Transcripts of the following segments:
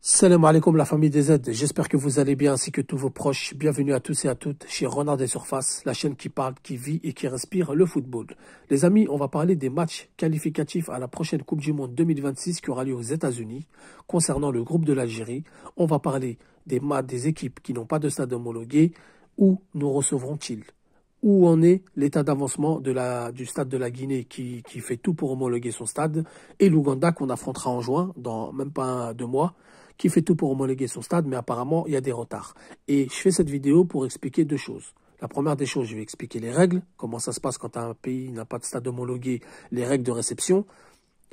Salam alaikum la famille des Z. j'espère que vous allez bien ainsi que tous vos proches. Bienvenue à tous et à toutes chez Renard des Surfaces, la chaîne qui parle, qui vit et qui respire le football. Les amis, on va parler des matchs qualificatifs à la prochaine Coupe du Monde 2026 qui aura lieu aux États-Unis. Concernant le groupe de l'Algérie, on va parler des matchs des équipes qui n'ont pas de stade homologué. Où nous recevrons-ils où en est l'état d'avancement du stade de la Guinée qui, fait tout pour homologuer son stade et l'Ouganda qu'on affrontera en juin, dans même pas deux mois qui fait tout pour homologuer son stade, mais apparemment, il y a des retards. Et je fais cette vidéo pour expliquer deux choses. La première des choses, je vais expliquer les règles, comment ça se passe quand un pays n'a pas de stade homologué, les règles de réception.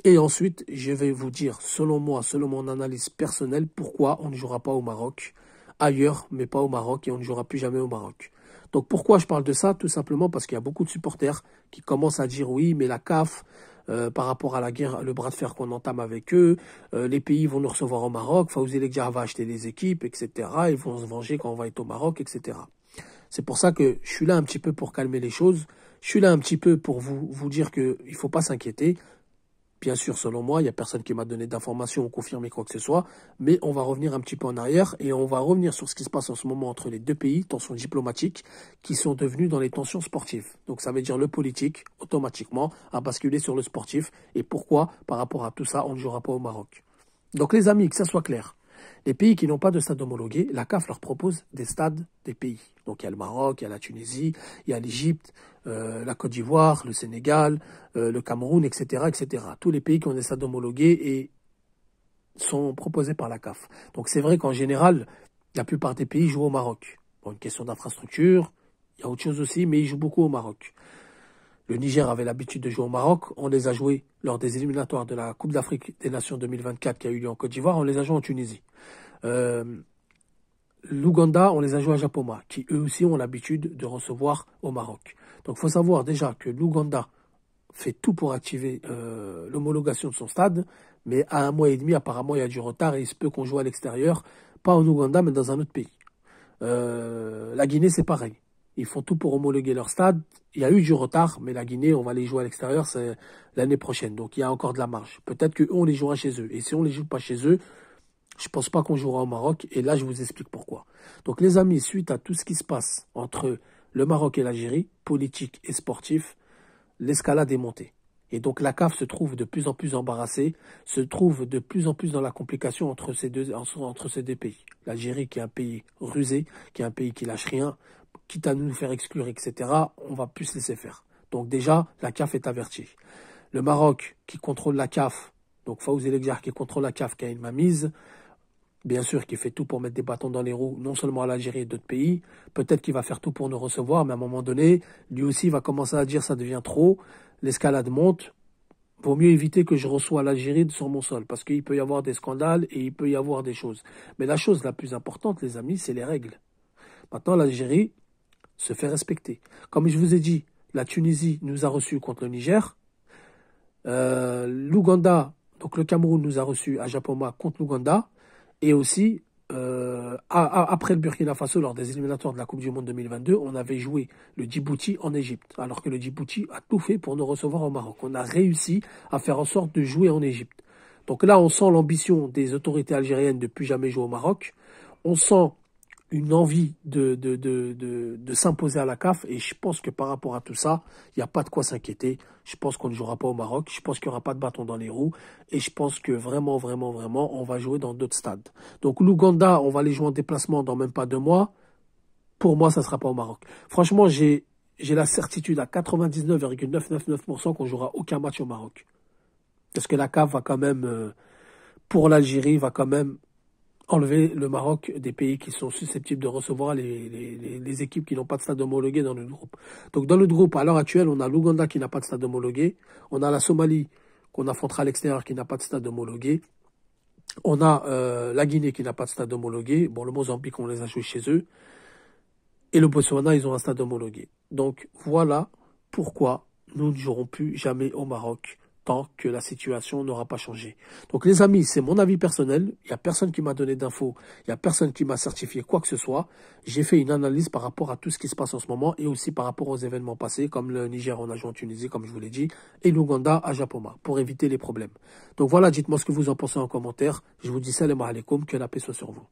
Et ensuite, je vais vous dire, selon moi, selon mon analyse personnelle, pourquoi on ne jouera pas au Maroc, ailleurs, mais pas au Maroc, et on ne jouera plus jamais au Maroc. Donc pourquoi je parle de ça Tout simplement parce qu'il y a beaucoup de supporters qui commencent à dire oui, mais la CAF, euh, par rapport à la guerre, le bras de fer qu'on entame avec eux. Euh, les pays vont nous recevoir au Maroc, Fawzi va acheter des équipes, etc. Ils vont se venger quand on va être au Maroc, etc. C'est pour ça que je suis là un petit peu pour calmer les choses. Je suis là un petit peu pour vous, vous dire qu'il ne faut pas s'inquiéter. Bien sûr, selon moi, il n'y a personne qui m'a donné d'informations ou confirmé quoi que ce soit, mais on va revenir un petit peu en arrière et on va revenir sur ce qui se passe en ce moment entre les deux pays, tensions diplomatiques, qui sont devenues dans les tensions sportives. Donc ça veut dire le politique, automatiquement, a basculé sur le sportif. Et pourquoi, par rapport à tout ça, on ne jouera pas au Maroc Donc les amis, que ça soit clair. Les pays qui n'ont pas de stade homologué, la CAF leur propose des stades des pays. Donc il y a le Maroc, il y a la Tunisie, il y a l'Égypte, euh, la Côte d'Ivoire, le Sénégal, euh, le Cameroun, etc., etc. Tous les pays qui ont des stades homologués et sont proposés par la CAF. Donc c'est vrai qu'en général, la plupart des pays jouent au Maroc. Bon, une question d'infrastructure, il y a autre chose aussi, mais ils jouent beaucoup au Maroc. Le Niger avait l'habitude de jouer au Maroc. On les a joués lors des éliminatoires de la Coupe d'Afrique des Nations 2024 qui a eu lieu en Côte d'Ivoire. On les a joués en Tunisie. Euh, L'Ouganda, on les a joués à Japoma, qui eux aussi ont l'habitude de recevoir au Maroc. Donc, faut savoir déjà que l'Ouganda fait tout pour activer euh, l'homologation de son stade, mais à un mois et demi, apparemment, il y a du retard et il se peut qu'on joue à l'extérieur, pas en Ouganda, mais dans un autre pays. Euh, la Guinée, c'est pareil. Ils font tout pour homologuer leur stade. Il y a eu du retard, mais la Guinée, on va les jouer à l'extérieur c'est l'année prochaine. Donc il y a encore de la marge. Peut-être qu'eux, on les jouera chez eux. Et si on ne les joue pas chez eux, je pense pas qu'on jouera au Maroc. Et là, je vous explique pourquoi. Donc les amis, suite à tout ce qui se passe entre le Maroc et l'Algérie, politique et sportif, l'escalade est montée. Et donc la CAF se trouve de plus en plus embarrassée, se trouve de plus en plus dans la complication entre ces deux, entre ces deux pays. L'Algérie qui est un pays rusé, qui est un pays qui lâche rien, quitte à nous faire exclure, etc., on va plus se laisser faire. Donc déjà, la CAF est avertie. Le Maroc, qui contrôle la CAF, donc Faouz El qui contrôle la CAF, qui a une mise, bien sûr, qui fait tout pour mettre des bâtons dans les roues, non seulement à l'Algérie et d'autres pays. Peut-être qu'il va faire tout pour nous recevoir, mais à un moment donné, lui aussi va commencer à dire ça devient trop, l'escalade monte. Vaut mieux éviter que je reçois l'Algérie sur mon sol, parce qu'il peut y avoir des scandales et il peut y avoir des choses. Mais la chose la plus importante, les amis, c'est les règles. Maintenant, l'Algérie, se fait respecter. Comme je vous ai dit, la Tunisie nous a reçus contre le Niger. Euh, L'Ouganda, donc le Cameroun nous a reçus à Japoma contre l'Ouganda. Et aussi, euh, après le Burkina Faso, lors des éliminatoires de la Coupe du Monde 2022, on avait joué le Djibouti en Égypte. Alors que le Djibouti a tout fait pour nous recevoir au Maroc. On a réussi à faire en sorte de jouer en Égypte. Donc là, on sent l'ambition des autorités algériennes de plus jamais jouer au Maroc. On sent une envie de, de, de, de, de s'imposer à la CAF. Et je pense que par rapport à tout ça, il n'y a pas de quoi s'inquiéter. Je pense qu'on ne jouera pas au Maroc. Je pense qu'il n'y aura pas de bâton dans les roues. Et je pense que vraiment, vraiment, vraiment, on va jouer dans d'autres stades. Donc l'Ouganda, on va les jouer en déplacement dans même pas deux mois. Pour moi, ça ne sera pas au Maroc. Franchement, j'ai la certitude à 99,999% qu'on jouera aucun match au Maroc. Parce que la CAF va quand même, euh, pour l'Algérie, va quand même enlever le Maroc des pays qui sont susceptibles de recevoir les, équipes qui n'ont pas de stade homologué dans le groupe. Donc dans le groupe, à l'heure actuelle, on a l'Ouganda qui n'a pas de stade homologué, on a la Somalie qu'on affrontera à l'extérieur qui n'a pas de stade homologué, on a euh, la Guinée qui n'a pas de stade homologué, bon le Mozambique on les a joués chez eux, et le Botswana ils ont un stade homologué. Donc voilà pourquoi nous ne jouerons plus jamais au Maroc tant que la situation n'aura pas changé. Donc les amis, c'est mon avis personnel. Il n'y a personne qui m'a donné d'infos, il n'y a personne qui m'a certifié quoi que ce soit. J'ai fait une analyse par rapport à tout ce qui se passe en ce moment et aussi par rapport aux événements passés, comme le Niger en agent en Tunisie, comme je vous l'ai dit, et l'Ouganda à Japoma, pour éviter les problèmes. Donc voilà, dites-moi ce que vous en pensez en commentaire. Je vous dis salam alaikum, que la paix soit sur vous.